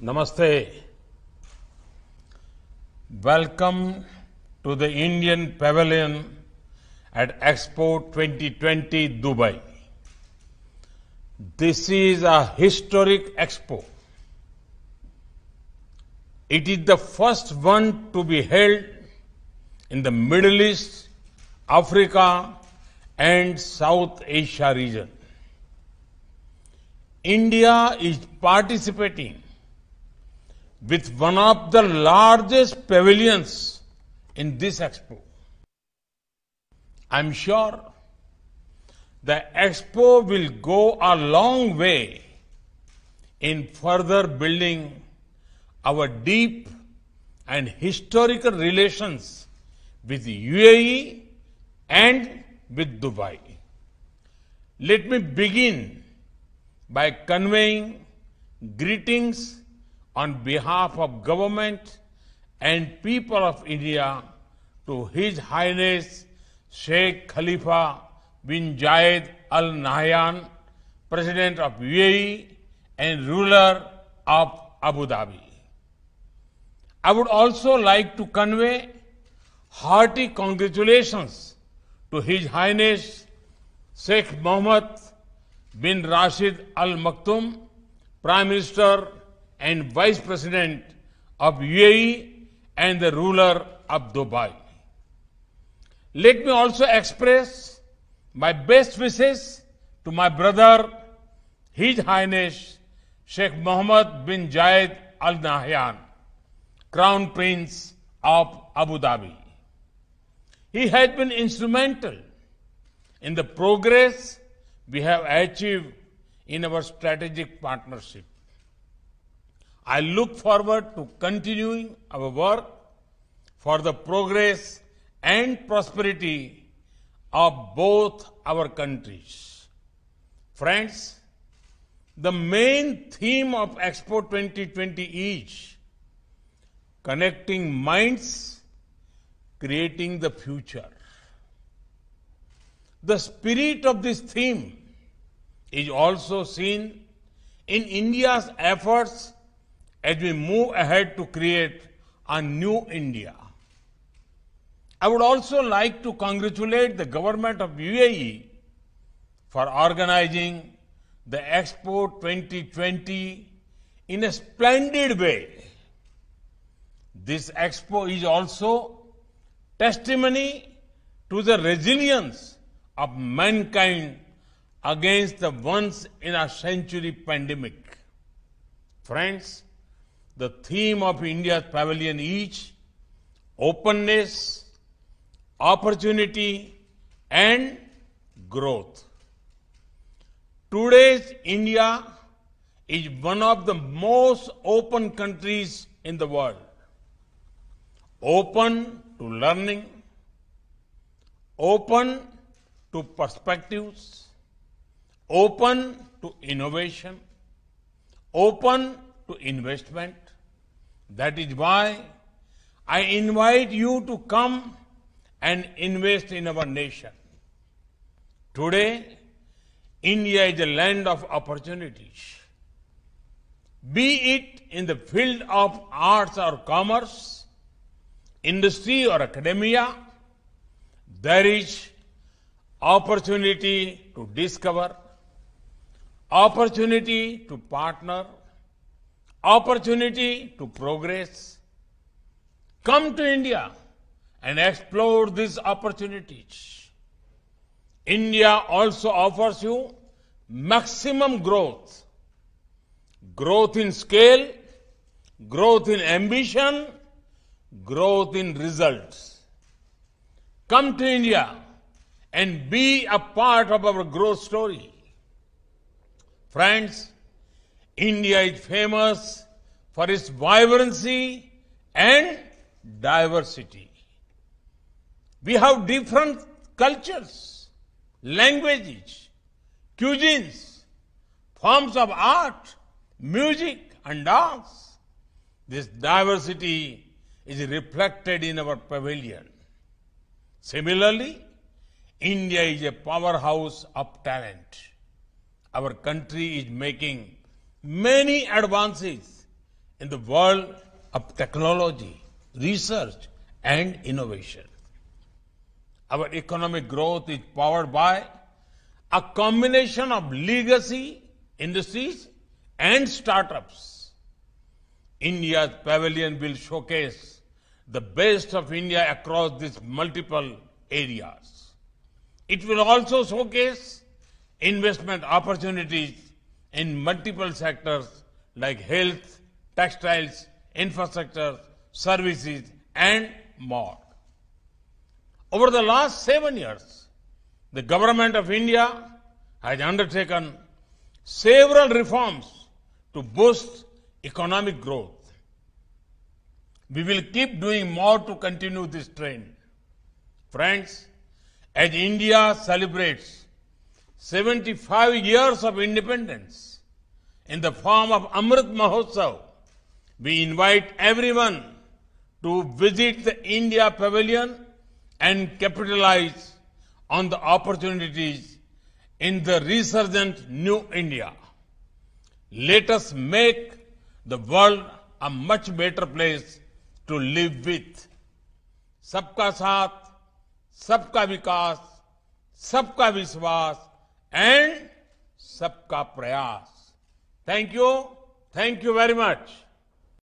Namaste. Welcome to the Indian Pavilion at Expo 2020 Dubai. This is a historic expo. It is the first one to be held in the Middle East, Africa, and South Asia region. India is participating with one of the largest pavilions in this expo. I'm sure the expo will go a long way in further building our deep and historical relations with UAE and with Dubai. Let me begin by conveying greetings on behalf of government and people of India to His Highness Sheikh Khalifa bin Zayed Al Nahyan, President of UAE and ruler of Abu Dhabi. I would also like to convey hearty congratulations to His Highness Sheikh Mohammed bin Rashid Al Maktoum, Prime Minister and Vice President of UAE and the ruler of Dubai. Let me also express my best wishes to my brother, His Highness Sheikh Mohammed bin Zayed Al Nahyan, Crown Prince of Abu Dhabi. He has been instrumental in the progress we have achieved in our strategic partnership. I look forward to continuing our work for the progress and prosperity of both our countries. Friends, the main theme of Expo 2020 is connecting minds, creating the future. The spirit of this theme is also seen in India's efforts as we move ahead to create a new India. I would also like to congratulate the government of UAE for organizing the Expo 2020 in a splendid way. This expo is also testimony to the resilience of mankind against the once in a century pandemic. Friends, the theme of India's pavilion is openness, opportunity and growth. Today's India is one of the most open countries in the world. Open to learning, open to perspectives, open to innovation, open to investment, that is why I invite you to come and invest in our nation. Today, India is a land of opportunities. Be it in the field of arts or commerce, industry or academia, there is opportunity to discover, opportunity to partner, opportunity to progress. Come to India and explore these opportunities. India also offers you maximum growth. Growth in scale, growth in ambition, growth in results. Come to India and be a part of our growth story. Friends, India is famous for its vibrancy and diversity. We have different cultures, languages, cuisines, forms of art, music and dance. This diversity is reflected in our pavilion. Similarly, India is a powerhouse of talent. Our country is making many advances in the world of technology, research, and innovation. Our economic growth is powered by a combination of legacy industries and startups. India's pavilion will showcase the best of India across these multiple areas. It will also showcase investment opportunities in multiple sectors like health, textiles, infrastructure, services, and more. Over the last seven years, the Government of India has undertaken several reforms to boost economic growth. We will keep doing more to continue this trend. Friends, as India celebrates 75 years of independence in the form of Amrit Mahotsav, we invite everyone to visit the India Pavilion and capitalize on the opportunities in the resurgent New India. Let us make the world a much better place to live with. सबका साथ सबका विकास सबका विश्वास and सबका प्रयास thank you thank you very much